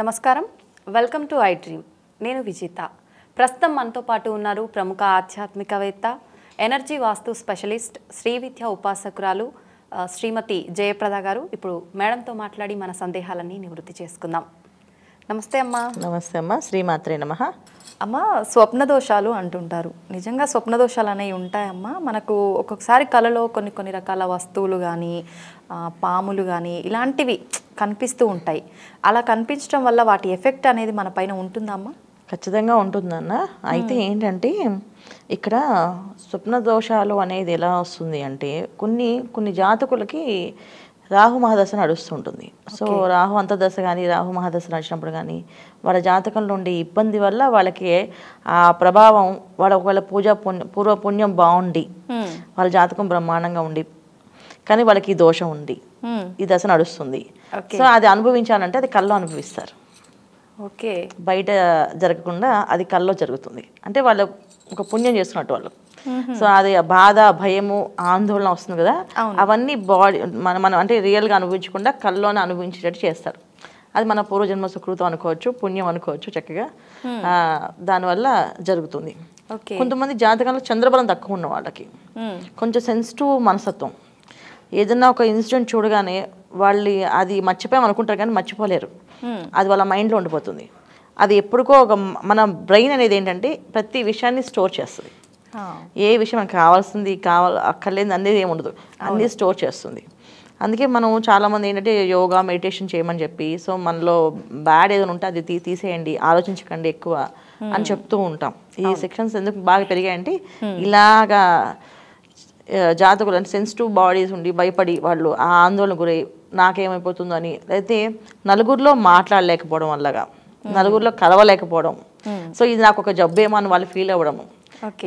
నమస్కారం welcome to I dream నేను విజేత ప్రస్తుతం మనతో పాటు ఉన్నారు ప్రముఖ ఆధ్యాత్మికవేత్త ఎనర్జీ వాస్తు స్పెషలిస్ట్ శ్రీ విద్య ఉపాసకురాలు శ్రీమతి జయప్రద గారు ఇప్పుడు మేడంతో మాట్లాడి మన సందేహాలన్నీ నివృత్తి చేసుకుందాం నమస్తే అమ్మా నమస్తే అమ్మా శ్రీమాత్రే నమ అమ్మ స్వప్న దోషాలు అంటుంటారు నిజంగా స్వప్న దోషాలు అనేవి ఉంటాయమ్మా మనకు ఒక్కొక్కసారి కళలో కొన్ని కొన్ని రకాల వస్తువులు కానీ పాములు కానీ ఇలాంటివి కనిపిస్తూ ఉంటాయి అలా కనిపించడం వల్ల వాటి ఎఫెక్ట్ అనేది మన పైన ఉంటుందమ్మా ఖచ్చితంగా ఉంటుందన్న అయితే ఏంటంటే ఇక్కడ స్వప్న దోషాలు అనేది ఎలా వస్తుంది అంటే కొన్ని కొన్ని జాతకులకి రాహు మహాదశ నడుస్తుంటుంది సో రాహు అంతర్దశ కానీ రాహు మహాదశ నడిచినప్పుడు కానీ వాళ్ళ జాతకంలో ఉండే ఇబ్బంది వల్ల వాళ్ళకి ఆ ప్రభావం వాళ్ళ ఒకవేళ పూజ పుణ్య పూర్వ పుణ్యం బాగుండి వాళ్ళ జాతకం బ్రహ్మాండంగా ఉండి కానీ వాళ్ళకి ఈ దోషం ఉంది ఈ దశ నడుస్తుంది సో అది అనుభవించాలంటే అది కళ్ళు అనుభవిస్తారు ఓకే బయట జరగకుండా అది కల్లో జరుగుతుంది అంటే వాళ్ళ ఒక పుణ్యం చేస్తున్నట్టు వాళ్ళు సో అది బాధ భయము ఆందోళన వస్తుంది కదా అవన్నీ బాడీ మనం మనం అంటే రియల్గా అనుభవించకుండా కల్లోనే అనుభవించేటట్టు చేస్తారు అది మన పూర్వజన్మ సుకృతం అనుకోవచ్చు పుణ్యం అనుకోవచ్చు చక్కగా దానివల్ల జరుగుతుంది కొంతమంది జాతకంలో చంద్రబలం తక్కువ ఉన్న వాళ్ళకి కొంచెం సెన్సిటివ్ మనసత్వం ఏదన్నా ఒక ఇన్సిడెంట్ చూడగానే వాళ్ళు అది మర్చిపోయామనుకుంటారు కానీ మర్చిపోలేరు అది వాళ్ళ మైండ్లో ఉండిపోతుంది అది ఎప్పుడుకో ఒక మన బ్రెయిన్ అనేది ఏంటంటే ప్రతి విషయాన్ని స్టోర్ చేస్తుంది ఏ విషయం మనకు కావాల్సింది కావాలి అక్కర్లేదు అనేది ఏమి ఉండదు అన్నీ స్టోర్ చేస్తుంది అందుకే మనం చాలామంది ఏంటంటే యోగా మెడిటేషన్ చేయమని చెప్పి సో మనలో బ్యాడ్ ఏదైనా ఉంటే అది తీ తీసేయండి ఆలోచించకండి ఎక్కువ అని చెప్తూ ఉంటాం ఈ సెక్షన్స్ ఎందుకు బాగా పెరిగాయంటే ఇలాగా జాతకులు అంటే సెన్సిటివ్ బాడీస్ ఉండి భయపడి వాళ్ళు ఆ ఆందోళన గురై నాకేమైపోతుందో అని అయితే నలుగురిలో మాట్లాడలేకపోవడం వల్లగా నలుగురిలో కలవలేకపోవడం hmm. సో ఇది నాకు ఒక జబ్బు ఏమో అని వాళ్ళు ఫీల్ అవ్వడము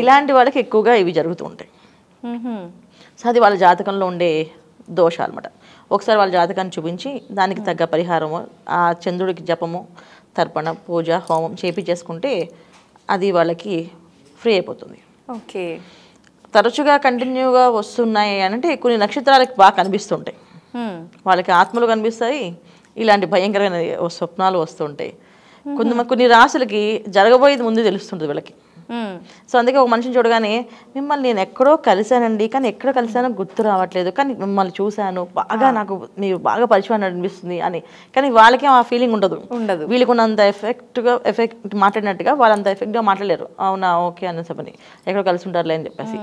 ఇలాంటి వాళ్ళకి ఎక్కువగా ఇవి ఉంటాయి mm-hmm. సో అది వాళ్ళ జాతకంలో ఉండే దోషాలు అనమాట ఒకసారి వాళ్ళ జాతకాన్ని చూపించి దానికి hmm. తగ్గ పరిహారము ఆ చంద్రుడికి జపము తర్పణ పూజ హోమం చేపించేసుకుంటే అది వాళ్ళకి ఫ్రీ అయిపోతుంది ఓకే తరచుగా కంటిన్యూగా వస్తున్నాయి అంటే కొన్ని నక్షత్రాలకి బాగా కనిపిస్తుంటాయి hmm. వాళ్ళకి ఆత్మలు కనిపిస్తాయి ఇలాంటి భయంకరమైన స్వప్నాలు వస్తుంటాయి కొన్ని కొన్ని రాసులకి జరగబోయేది ముందు తెలుస్తుంటుంది వీళ్ళకి సో అందుకే ఒక మనిషిని చూడగానే మిమ్మల్ని నేను ఎక్కడో కలిశానండి కానీ ఎక్కడ కలిశానో గుర్తు రావట్లేదు కానీ మిమ్మల్ని చూశాను బాగా నాకు మీరు బాగా పరిచయం అనిపిస్తుంది అని కానీ వాళ్ళకి ఆ ఫీలింగ్ ఉండదు ఉండదు వీళ్ళకి ఉన్నంత ఎఫెక్ట్గా ఎఫెక్ట్ మాట్లాడినట్టుగా వాళ్ళంత ఎఫెక్ట్గా మాట్లాడలేరు అవునా ఓకే అని చెప్పని ఎక్కడో కలిసి ఉంటారులే అని చెప్పేసి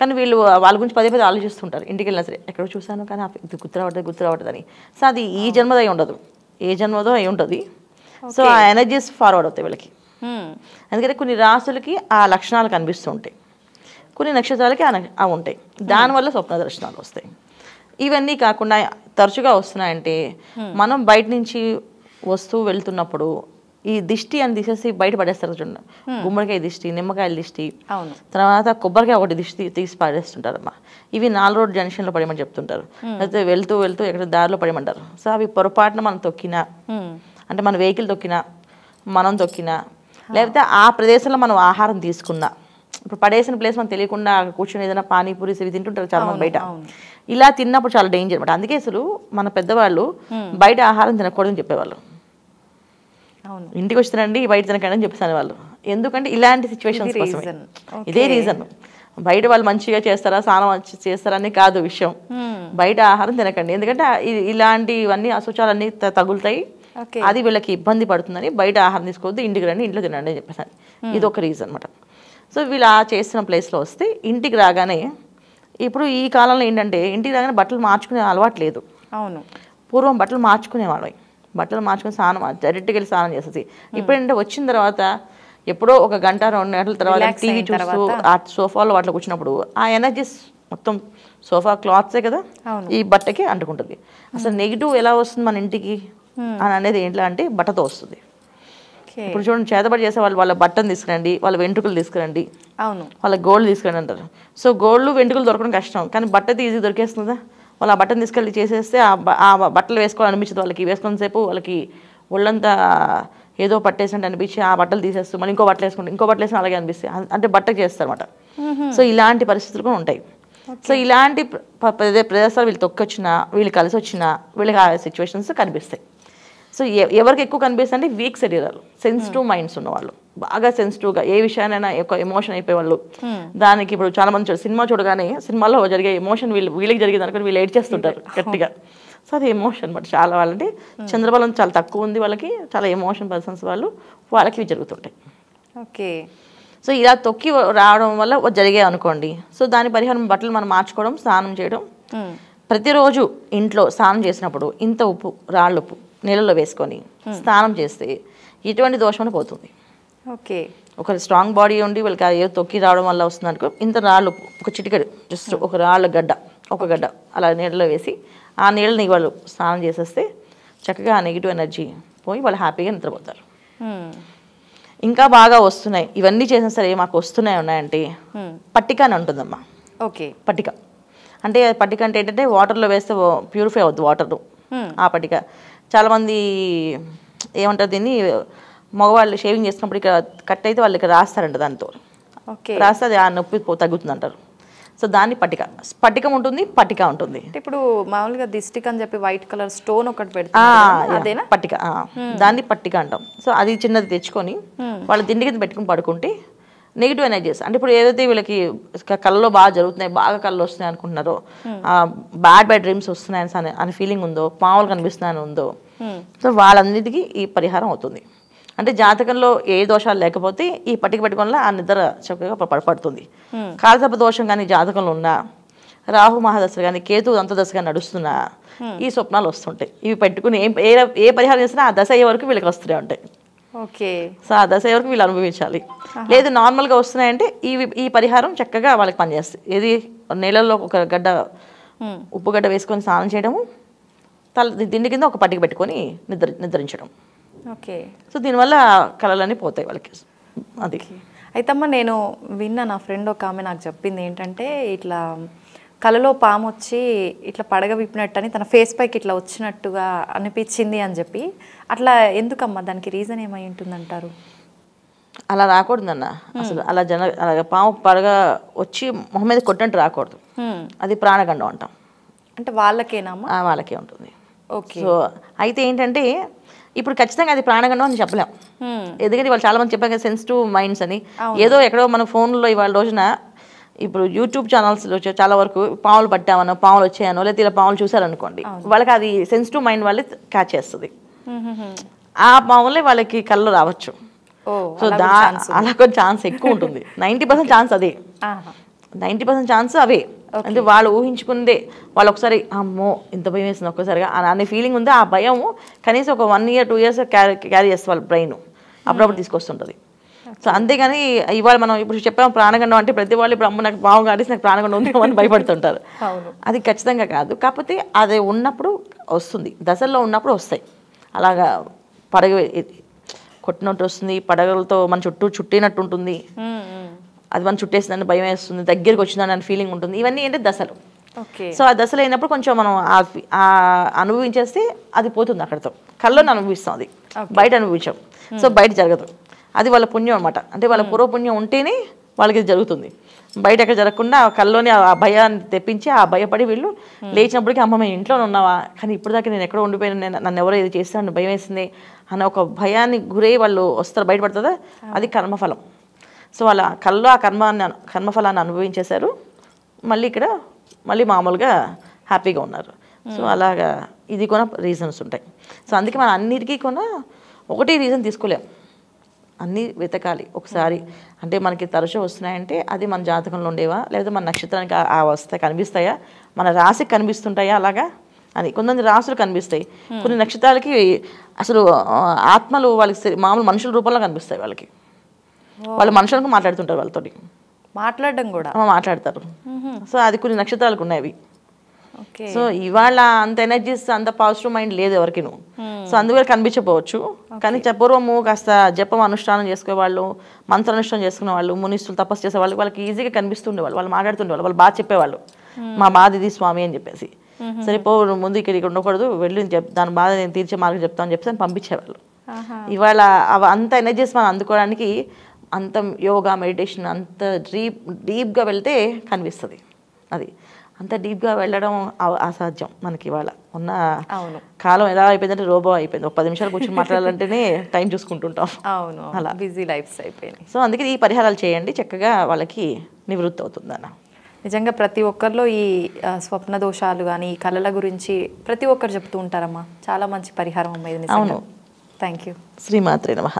కానీ వీళ్ళు వాళ్ళ గురించి పదే పదే ఆలోచిస్తుంటారు ఇంటికి వెళ్ళినా సరే ఎక్కడో చూశాను కానీ గుర్తు రావట్లేదు గుర్తు రావట్లేదు అని సో అది ఈ జన్మదై ఉండదు ఏ జన్మదో అయి ఉంటుంది సో ఆ ఎనర్జీస్ ఫార్వర్డ్ అవుతాయి వీళ్ళకి hmm. అందుకని కొన్ని రాసులకి ఆ లక్షణాలు కనిపిస్తూ ఉంటాయి కొన్ని నక్షత్రాలకి అవి ఉంటాయి దానివల్ల స్వప్న దర్శనాలు వస్తాయి ఇవన్నీ కాకుండా తరచుగా వస్తున్నాయంటే hmm. మనం బయట నుంచి వస్తూ వెళ్తున్నప్పుడు ఈ దిష్టి అని తీసేసి బయట పడేస్తారు చూడండి hmm. గుమ్మడికాయ దిష్టి నిమ్మకాయల దిష్టి తర్వాత కొబ్బరికాయ ఒకటి దిష్టి తీసి పడేస్తుంటారమ్మా ఇవి నాలుగు రోడ్ జంక్షన్లో పడేయమని చెప్తుంటారు అయితే వెళ్తూ వెళ్తూ ఎక్కడ దారిలో పడేయమంటారు సో అవి పొరపాటున మనం తొక్కినా అంటే మన వెహికల్ దొక్కినా మనం దొక్కినా లేకపోతే ఆ ప్రదేశంలో మనం ఆహారం తీసుకున్నా ఇప్పుడు పడేసిన ప్లేస్ మనం తెలియకుండా కూర్చొని ఏదైనా పానీపూరి ఇవి తింటుంటారు చాలా మంది బయట ఇలా తిన్నప్పుడు చాలా డేంజర్ అనమాట అందుకే అసలు మన పెద్దవాళ్ళు బయట ఆహారం తినకూడదని చెప్పేవాళ్ళు ఇంటికి వచ్చినండి బయట తినకండి అని చెప్పేసాను వాళ్ళు ఎందుకంటే ఇలాంటి సిచ్యువేషన్స్ ఇదే రీజన్ బయట వాళ్ళు మంచిగా చేస్తారా స్నానం అని కాదు విషయం బయట ఆహారం తినకండి ఎందుకంటే ఇలాంటివన్నీ అసూచాలన్నీ తగులుతాయి అది వీళ్ళకి ఇబ్బంది పడుతుందని బయట ఆహారం తీసుకోవద్దు ఇంటికి రండి ఇంట్లో తినండి అని చెప్పేసి ఇది ఒక రీజన్ అనమాట సో వీళ్ళు ఆ చేస్తున్న ప్లేస్లో వస్తే ఇంటికి రాగానే ఇప్పుడు ఈ కాలంలో ఏంటంటే ఇంటికి రాగానే బట్టలు మార్చుకునే అలవాటు లేదు అవును పూర్వం బట్టలు మార్చుకునేవాళ్ళం బట్టలు మార్చుకుని స్నానం డైరెక్ట్గా వెళ్ళి స్నానం చేసేసి ఇప్పుడంటే వచ్చిన తర్వాత ఎప్పుడో ఒక గంట రెండు గంటల తర్వాత టీవీ చూస్తూ ఆ సోఫాలో వాటిలో కూర్చున్నప్పుడు ఆ ఎనర్జీస్ మొత్తం సోఫా క్లాత్సే కదా ఈ బట్టకి అంటుకుంటుంది అసలు నెగిటివ్ ఎలా వస్తుంది మన ఇంటికి Hmm. అని అనేది ఏంటి అంటే బట్టతో వస్తుంది ఇప్పుడు చూడండి చేతబడి చేసే వాళ్ళు వాళ్ళ బట్టను తీసుకురండి వాళ్ళ వెంట్రుకలు తీసుకురండి అవును వాళ్ళ గోల్డ్ తీసుకురండి అంటారు సో గోల్డ్ వెంట్రుకలు దొరకడం కష్టం కానీ బట్ట ఈజీ దొరికేస్తుందా వాళ్ళు ఆ బట్టను తీసుకెళ్ళి చేసేస్తే ఆ బట్టలు అనిపించదు వాళ్ళకి సేపు వాళ్ళకి ఒళ్ళంతా ఏదో పట్టేసినట్టు అనిపించి ఆ బట్టలు తీసేస్తూ మళ్ళీ ఇంకో బట్టలు వేసుకుంటాం ఇంకో బట్టలు వేసిన అలాగే అనిపిస్తే అంటే బట్టకు అనమాట సో ఇలాంటి పరిస్థితులు కూడా ఉంటాయి సో ఇలాంటి ప్రదేశాలు వీళ్ళు తొక్కొచ్చినా వీళ్ళు కలిసి వచ్చినా వీళ్ళకి ఆ సిచ్యువేషన్స్ కనిపిస్తాయి సో ఎవరికి ఎక్కువ కనిపిస్తుంది వీక్ శరీరాలు సెన్సిటివ్ మైండ్స్ hmm. ఉన్నవాళ్ళు బాగా సెన్సిటివ్గా ఏ విషయానైనా ఎక్కువ ఎమోషన్ అయిపోయే వాళ్ళు hmm. దానికి ఇప్పుడు చాలా మంది సినిమా చూడగానే సినిమాలో జరిగే ఎమోషన్ వీళ్ళు వీళ్ళకి జరిగే అనుకుని వీళ్ళు ఏడ్ చేస్తుంటారు hmm. గట్టిగా సో అది ఎమోషన్ బట్ చాలా వాళ్ళంటే చంద్రబలం చాలా తక్కువ ఉంది వాళ్ళకి చాలా ఎమోషన్ పర్సన్స్ వాళ్ళు వాళ్ళకి జరుగుతుంటాయి ఓకే సో ఇలా తొక్కి రావడం వల్ల జరిగే అనుకోండి సో దాని పరిహారం బట్టలు మనం మార్చుకోవడం స్నానం చేయడం ప్రతిరోజు ఇంట్లో స్నానం చేసినప్పుడు ఇంత ఉప్పు రాళ్ళు ఉప్పు నీళ్ళలో వేసుకొని hmm. స్నానం చేస్తే ఎటువంటి దోషం పోతుంది ఓకే ఒక స్ట్రాంగ్ బాడీ ఉండి వాళ్ళకి ఏదో తొక్కి రావడం వల్ల వస్తుంది అనుకో ఇంత రాళ్ళు ఒక చిటికడు జస్ట్ hmm. ఒక రాళ్ళ గడ్డ ఒక గడ్డ అలా నీళ్ళలో వేసి ఆ నీళ్ళని వాళ్ళు స్నానం చేసేస్తే చక్కగా ఆ నెగిటివ్ ఎనర్జీ పోయి వాళ్ళు హ్యాపీగా నిద్రపోతారు hmm. ఇంకా బాగా వస్తున్నాయి ఇవన్నీ చేసినా సరే మాకు వస్తున్నాయి ఉన్నాయంటే పట్టిక అని ఉంటుందమ్మా ఓకే పట్టిక అంటే పట్టిక అంటే ఏంటంటే వాటర్లో వేస్తే ప్యూరిఫై అవుద్ది వాటర్ ఆ పట్టిక చాలామంది ఏమంటారు దీన్ని మగవాళ్ళు షేవింగ్ చేసినప్పుడు ఇక్కడ కట్ అయితే వాళ్ళు ఇక్కడ రాస్తారంట దాంతో రాస్తే అది ఆ నొప్పి తగ్గుతుంది అంటారు సో దాన్ని పట్టిక పట్టిక ఉంటుంది పట్టిక ఉంటుంది ఇప్పుడు మామూలుగా దిష్టిక్ అని చెప్పి వైట్ కలర్ స్టోన్ ఒకటి పెడతాం పట్టిక దాన్ని పట్టిక అంటాం సో అది చిన్నది తెచ్చుకొని వాళ్ళ దిండి కింద పెట్టుకుని పడుకుంటే నెగిటివ్ ఎనర్జీస్ అంటే ఇప్పుడు ఏదైతే వీళ్ళకి కళ్ళలో బాగా జరుగుతున్నాయి బాగా కళ్ళు వస్తున్నాయి అనుకుంటున్నారో బ్యాడ్ బ్యాడ్ డ్రీమ్స్ వస్తున్నాయని అనే ఫీలింగ్ ఉందో పాములు కనిపిస్తున్నాయని ఉందో hmm. సో వాళ్ళన్నిటికీ ఈ పరిహారం అవుతుంది అంటే జాతకంలో ఏ దోషాలు లేకపోతే ఈ పట్టిక పెట్టుకోవడంలో ఆ నిద్ర చక్కగా పడుతుంది hmm. కాలతప దోషం కానీ జాతకంలో ఉన్నా రాహు మహాదశ కానీ కేతు అంతదశ కానీ నడుస్తున్నా hmm. ఈ స్వప్నాలు వస్తుంటాయి ఇవి పెట్టుకుని ఏ ఏ పరిహారం చేసినా ఆ దశ అయ్యే వరకు వీళ్ళకి వస్తూనే ఉంటాయి ఓకే సో ఆ దశ వరకు వీళ్ళు అనుభవించాలి లేదు నార్మల్గా వస్తున్నాయంటే ఈ ఈ పరిహారం చక్కగా వాళ్ళకి పనిచేస్తుంది ఏది నేలలో ఒక గడ్డ ఉప్పు గడ్డ వేసుకొని స్నానం చేయడము తల దిండి కింద ఒక పట్టిక పెట్టుకొని నిద్ర నిద్రించడం ఓకే సో దీనివల్ల కళలన్నీ పోతాయి వాళ్ళకి అది అయితే అమ్మ నేను విన్నా నా ఫ్రెండ్ ఒక ఆమె నాకు చెప్పింది ఏంటంటే ఇట్లా కలలో పాము వచ్చి ఇట్లా పడగ విప్పినట్టు అని తన ఫేస్ పైకి ఇట్లా వచ్చినట్టుగా అనిపించింది అని చెప్పి అట్లా ఎందుకమ్మా దానికి రీజన్ ఏమై ఉంటుందంటారు అలా రాకూడదన్న అసలు అలా జన అలా పాము పడగ వచ్చి మొహం మీద కొట్టినట్టు రాకూడదు అది ప్రాణగండం అంటాం అంటే వాళ్ళకేనా వాళ్ళకే ఉంటుంది ఓకే సో అయితే ఏంటంటే ఇప్పుడు ఖచ్చితంగా అది ప్రాణగండం అని చెప్పలేం ఎందుకంటే వాళ్ళు చాలా మంది చెప్పారు కదా సెన్సిటివ్ మైండ్స్ అని ఏదో ఎక్కడో మన ఫోన్లో ఇవాళ రోజున ఇప్పుడు యూట్యూబ్ వచ్చే చాలా వరకు పాములు పట్టామనో పాములు వచ్చాయనో లేదా ఇలా పాములు చూసారనుకోండి వాళ్ళకి అది సెన్సిటివ్ మైండ్ వాళ్ళే క్యాచ్ చేస్తుంది ఆ పాములే వాళ్ళకి కళ్ళు రావచ్చు సో దా అలా కొంచెం ఛాన్స్ ఎక్కువ ఉంటుంది నైంటీ పర్సెంట్ ఛాన్స్ అదే నైంటీ పర్సెంట్ ఛాన్స్ అవే అంటే వాళ్ళు ఊహించుకుందే వాళ్ళు ఒకసారి అమ్మో ఇంత భయం వేసింది ఒక్కసారిగా అనే ఫీలింగ్ ఉంది ఆ భయం కనీసం ఒక one year two years carry carry చేస్తే వాళ్ళ బ్రెయిన్ అప్పుడప్పుడు తీసుకొస్తుంటుంది సో అంతేగాని ఇవాళ మనం ఇప్పుడు చెప్పాము ప్రాణగండం అంటే ప్రతి వాళ్ళు ఇప్పుడు అమ్మ నాకు బావం కాడేసి నాకు ప్రాణగండం ఉంది అని భయపడుతుంటారు అది ఖచ్చితంగా కాదు కాకపోతే అది ఉన్నప్పుడు వస్తుంది దశల్లో ఉన్నప్పుడు వస్తాయి అలాగా పడగ కొట్టినట్టు వస్తుంది పడగలతో మన చుట్టూ చుట్టినట్టు ఉంటుంది అది మనం చుట్టేసిందని భయం వేస్తుంది దగ్గరికి వచ్చిందని అని ఫీలింగ్ ఉంటుంది ఇవన్నీ అంటే దశలు సో ఆ దశలు అయినప్పుడు కొంచెం మనం అనుభవించేస్తే అది పోతుంది అక్కడితో కళ్ళలో అనుభవిస్తాం అది బయట అనుభవించాం సో బయట జరగదు అది వాళ్ళ పుణ్యం అనమాట అంటే వాళ్ళ పూర్వపుణ్యం ఉంటేనే వాళ్ళకి జరుగుతుంది బయట ఎక్కడ జరగకుండా కల్లోని ఆ భయాన్ని తెప్పించి ఆ భయపడి వీళ్ళు లేచినప్పటికీ అమ్మ మేము ఇంట్లో ఉన్నావా కానీ ఇప్పుడు దాకా నేను ఎక్కడ ఉండిపోయిన నేను నన్ను ఎవరో ఇది నన్ను భయం వేసింది అన్న ఒక భయాన్ని గురై వాళ్ళు వస్తారు బయటపడుతుందా అది కర్మఫలం సో వాళ్ళ కల్లో ఆ కర్మాన్ని కర్మఫలాన్ని అనుభవించేశారు మళ్ళీ ఇక్కడ మళ్ళీ మామూలుగా హ్యాపీగా ఉన్నారు సో అలాగా ఇది కూడా రీజన్స్ ఉంటాయి సో అందుకే మనం అన్నిటికీ కూడా ఒకటి రీజన్ తీసుకోలేము అన్నీ వెతకాలి ఒకసారి అంటే మనకి తరచూ వస్తున్నాయంటే అది మన జాతకంలో ఉండేవా లేదా మన నక్షత్రానికి ఆ వస్త కనిపిస్తాయా మన రాశికి కనిపిస్తుంటాయా అలాగా అని కొంతమంది రాసులు కనిపిస్తాయి కొన్ని నక్షత్రాలకి అసలు ఆత్మలు వాళ్ళకి మామూలు మనుషుల రూపంలో కనిపిస్తాయి వాళ్ళకి వాళ్ళు మనుషులకు మాట్లాడుతుంటారు వాళ్ళతో మాట్లాడడం కూడా మాట్లాడతారు సో అది కొన్ని నక్షత్రాలకు ఉన్నాయి సో ఇవాళ అంత ఎనర్జీస్ అంత పాజిటివ్ మైండ్ లేదు ఎవరికి hmm. సో అందువల్ల కనిపించబోవచ్చు కానీ పూర్వము కాస్త జపం అనుష్ఠానం చేసుకునేవాళ్ళు అనుష్ఠానం చేసుకునే వాళ్ళు మునిస్తులు తపస్సు చేసే వాళ్ళు వాళ్ళకి ఈజీగా కనిపిస్తుండేవాళ్ళు వాళ్ళు మాట్లాడుతుండే వాళ్ళు బాగా చెప్పేవాళ్ళు hmm. మా బాధ ఇది స్వామి అని చెప్పేసి hmm. సరే పో ముందు ఇక్కడ ఇక్కడ ఉండకూడదు వెళ్ళి చెప్ దాని బాధ నేను తీర్చే మార్గం చెప్తాను చెప్పేసి అని పంపించేవాళ్ళు ఇవాళ అంత ఎనర్జీస్ మనం అందుకోవడానికి అంత యోగా మెడిటేషన్ అంత డీప్ డీప్గా వెళ్తే కనిపిస్తుంది అది అంత డీప్గా వెళ్ళడం అసాధ్యం మనకి ఇవాళ ఉన్న అవును కాలం ఎలా అయిపోయిందంటే రోబో అయిపోయింది ఒక పది నిమిషాలు కూర్చొని మాట్లాడాలంటేనే టైం చూసుకుంటుంటాం అవును అలా బిజీ లైఫ్స్ అయిపోయింది సో అందుకే ఈ పరిహారాలు చేయండి చక్కగా వాళ్ళకి నివృత్తి అన్న నిజంగా ప్రతి ఒక్కరిలో ఈ స్వప్న దోషాలు కానీ ఈ కళల గురించి ప్రతి ఒక్కరు చెప్తూ ఉంటారమ్మా చాలా మంచి పరిహారం అమ్మాయి అవును థ్యాంక్ యూ శ్రీమాత్రి నమ